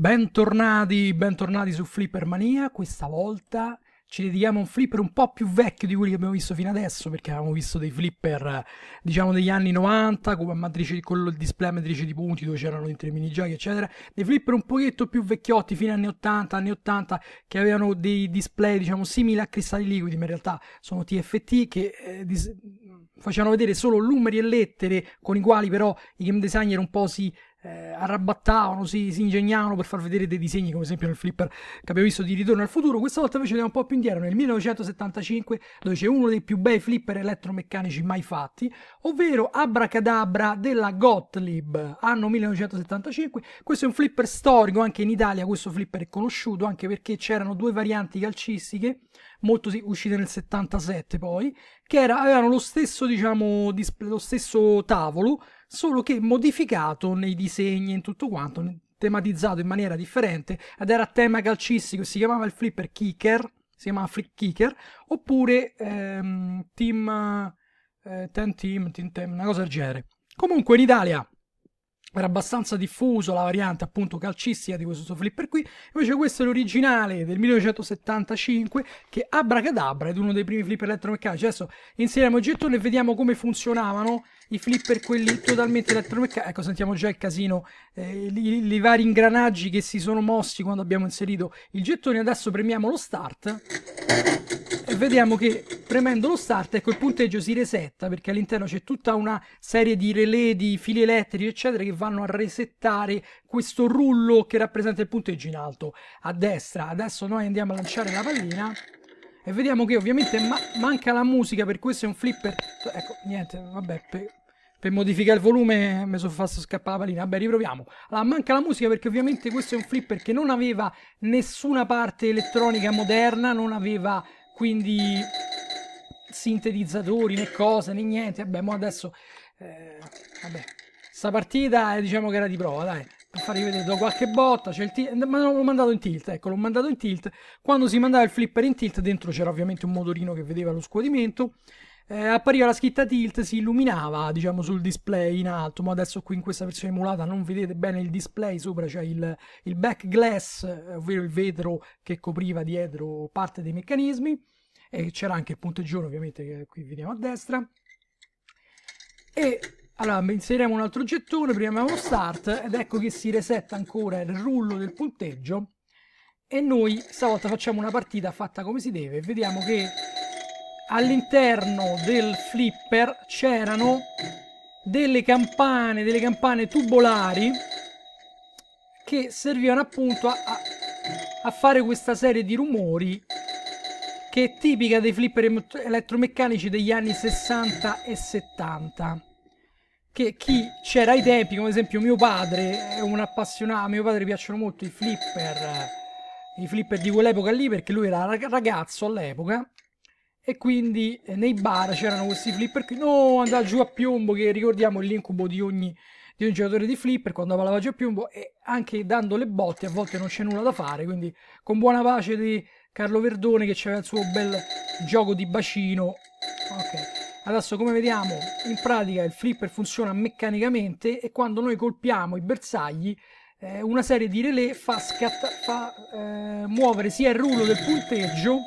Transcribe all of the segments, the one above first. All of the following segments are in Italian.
Bentornati, bentornati su Flipper Mania. Questa volta ci dedichiamo a un flipper un po' più vecchio di quelli che abbiamo visto fino adesso, perché avevamo visto dei flipper, diciamo, degli anni 90, con, matrice, con il display a matrice di punti, dove c'erano dentro i minigiochi, eccetera. Dei flipper un pochetto più vecchiotti, fino agli anni 80, anni 80, che avevano dei display, diciamo, simili a cristalli liquidi, ma in realtà sono TFT, che eh, dis- facevano vedere solo numeri e lettere, con i quali però i game designer un po' si eh, arrabattavano, si, si, ingegnavano per far vedere dei disegni, come esempio nel flipper che abbiamo visto di Ritorno al futuro. Questa volta invece andiamo un po' più indietro, nel 1975, dove c'è uno dei più bei flipper elettromeccanici mai fatti, ovvero Abracadabra della Gottlieb, anno 1975. Questo è un flipper storico, anche in Italia questo flipper è conosciuto, anche perché c'erano due varianti calcistiche, molto sì, uscite nel 77 poi, che era, avevano lo stesso, diciamo, lo stesso tavolo, solo che modificato nei disegni e in tutto quanto, tematizzato in maniera differente, ed era tema calcistico, si chiamava il Flipper Kicker, si chiamava Flip Kicker, oppure ehm, Team... Eh, ten team, team, Team, una cosa del genere. Comunque in Italia era abbastanza diffuso la variante appunto calcistica di questo flipper qui invece questo è l'originale del 1975 che abracadabra ed uno dei primi flipper elettromeccanici adesso inseriamo il gettone e vediamo come funzionavano i flipper quelli totalmente elettromeccanici ecco sentiamo già il casino eh, i vari ingranaggi che si sono mossi quando abbiamo inserito il gettone adesso premiamo lo start vediamo che premendo lo start ecco il punteggio si resetta perché all'interno c'è tutta una serie di relè di fili elettrici eccetera che vanno a resettare questo rullo che rappresenta il punteggio in alto a destra adesso noi andiamo a lanciare la pallina e vediamo che ovviamente ma manca la musica per questo è un flipper ecco niente vabbè per, per modificare il volume mi sono fatto scappare la pallina. Vabbè, riproviamo. Allora, manca la musica perché ovviamente questo è un flipper che non aveva nessuna parte elettronica moderna, non aveva quindi sintetizzatori né cose né niente. Vabbè, mo adesso eh, vabbè. Sta partita eh, diciamo che era di prova, dai. Per farvi vedere, do qualche botta, c'è il tilt, ma l'ho mandato in tilt, ecco, l'ho mandato in tilt. Quando si mandava il flipper in tilt, dentro c'era ovviamente un motorino che vedeva lo scuotimento eh, appariva la scritta tilt, si illuminava diciamo sul display in alto, ma adesso qui in questa versione emulata non vedete bene il display, sopra c'è il, il back glass, eh, ovvero il vetro che copriva dietro parte dei meccanismi, e c'era anche il punteggione ovviamente che qui vediamo a destra. E allora inseriamo un altro gettone, premiamo start ed ecco che si resetta ancora il rullo del punteggio e noi stavolta facciamo una partita fatta come si deve, vediamo che all'interno del flipper c'erano delle campane, delle campane tubolari che servivano appunto a, a, fare questa serie di rumori che è tipica dei flipper elettromeccanici degli anni 60 e 70 che chi c'era ai tempi come ad esempio mio padre è un appassionato a mio padre piacciono molto i flipper eh, i flipper di quell'epoca lì perché lui era ragazzo all'epoca e quindi eh, nei bar c'erano questi flipper che no, andava giù a piombo, che ricordiamo l'incubo di ogni, di ogni giocatore di flipper quando andava giù a piombo e anche dando le botte a volte non c'è nulla da fare, quindi con buona pace di Carlo Verdone che aveva il suo bel gioco di bacino. Ok. Adesso come vediamo in pratica il flipper funziona meccanicamente e quando noi colpiamo i bersagli eh, una serie di relè fa, scatta- fa eh, muovere sia il rullo del punteggio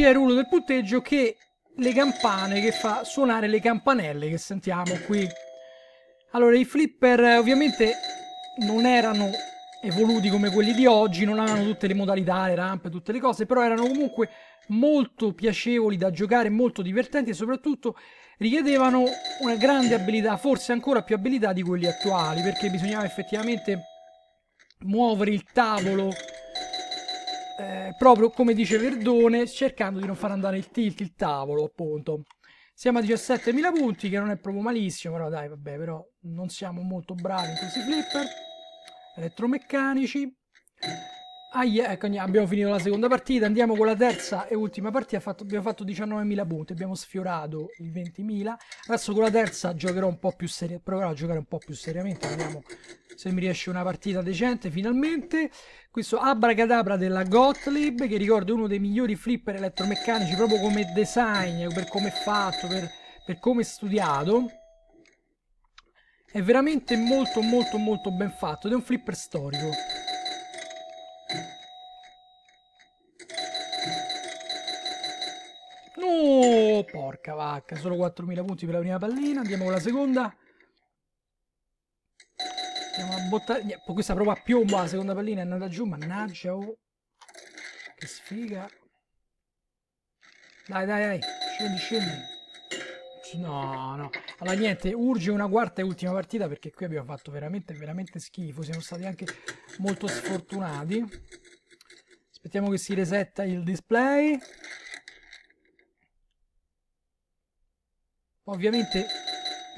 sia il rullo del punteggio che le campane che fa suonare le campanelle che sentiamo qui. Allora, i flipper eh, ovviamente non erano evoluti come quelli di oggi, non avevano tutte le modalità, le rampe, tutte le cose, però erano comunque molto piacevoli da giocare, molto divertenti e soprattutto richiedevano una grande abilità, forse ancora più abilità di quelli attuali, perché bisognava effettivamente muovere il tavolo eh, proprio come dice Verdone, cercando di non far andare il tilt, il tavolo, appunto. Siamo a 17.000 punti, che non è proprio malissimo, però dai, vabbè, però non siamo molto bravi in questi flipper. Elettromeccanici. Ah, yeah, ecco, abbiamo finito la seconda partita, andiamo con la terza e ultima partita. Fatto, abbiamo fatto 19.000 punti, abbiamo sfiorato il 20.000. Adesso con la terza giocherò un po' più seriamente, proverò a giocare un po' più seriamente, vediamo se mi riesce una partita decente finalmente. Questo Abracadabra della Gottlieb, che ricordo è uno dei migliori flipper elettromeccanici proprio come design, per come è fatto, per, per come è studiato. È veramente molto molto molto ben fatto ed è un flipper storico. Porca vacca, solo 4.000 punti per la prima pallina. Andiamo con la seconda. Andiamo a bottare... Poi questa prova a piombo, la seconda pallina è andata giù, mannaggia, oh. Che sfiga. Dai, dai, dai, scendi, scendi. No, no. Allora niente, urge una quarta e ultima partita perché qui abbiamo fatto veramente, veramente schifo. Siamo stati anche molto sfortunati. Aspettiamo che si resetta il display. Ovviamente,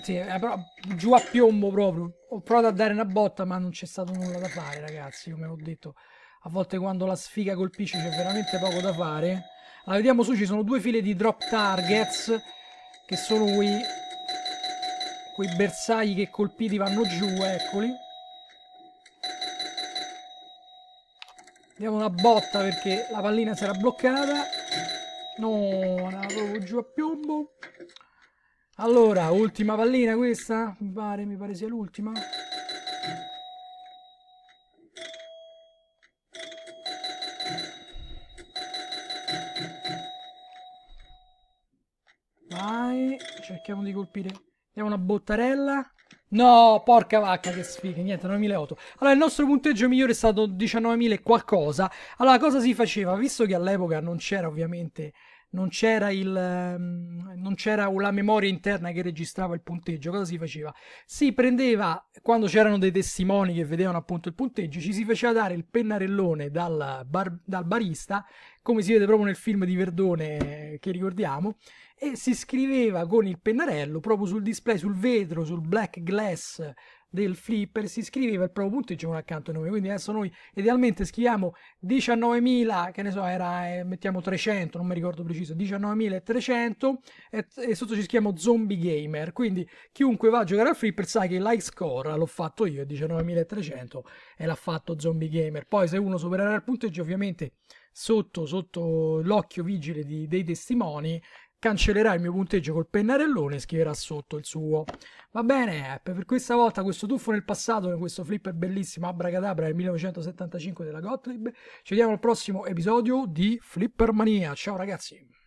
sì, eh, però giù a piombo proprio. Ho provato a dare una botta, ma non c'è stato nulla da fare, ragazzi. Come ho detto, a volte quando la sfiga colpisce c'è veramente poco da fare. Allora, vediamo su, ci sono due file di drop targets, che sono quei, quei bersagli che colpiti vanno giù, eccoli. Diamo una botta perché la pallina si era bloccata. No, andava proprio giù a piombo. Allora, ultima pallina questa? Mi pare, mi pare sia l'ultima. Vai, cerchiamo di colpire. Diamo una bottarella. No, porca vacca, che sfiga, niente, 9008. Allora, il nostro punteggio migliore è stato 19.000 qualcosa. Allora, cosa si faceva? Visto che all'epoca non c'era ovviamente non c'era, il, ehm, non c'era la memoria interna che registrava il punteggio, cosa si faceva? Si prendeva, quando c'erano dei testimoni che vedevano appunto il punteggio, ci si faceva dare il pennarellone dal, bar, dal barista, come si vede proprio nel film di Verdone eh, che ricordiamo, e si scriveva con il pennarello proprio sul display, sul vetro, sul black glass del flipper, si scriveva il proprio punteggio con accanto a noi. Quindi adesso noi idealmente scriviamo 19.000, che ne so, era, eh, mettiamo 300, non mi ricordo preciso, 19.300 e, e sotto ci scriviamo zombie gamer. Quindi chiunque va a giocare al flipper sa che l'high score l'ho fatto io, 19.300 e l'ha fatto zombie gamer. Poi se uno supererà il punteggio ovviamente sotto, sotto l'occhio vigile di, dei testimoni cancellerà il mio punteggio col pennarellone e scriverà sotto il suo. Va bene, per questa volta questo tuffo nel passato, questo flipper bellissimo Abracadabra del 1975 della Gottlieb. Ci vediamo al prossimo episodio di Flippermania. Ciao ragazzi!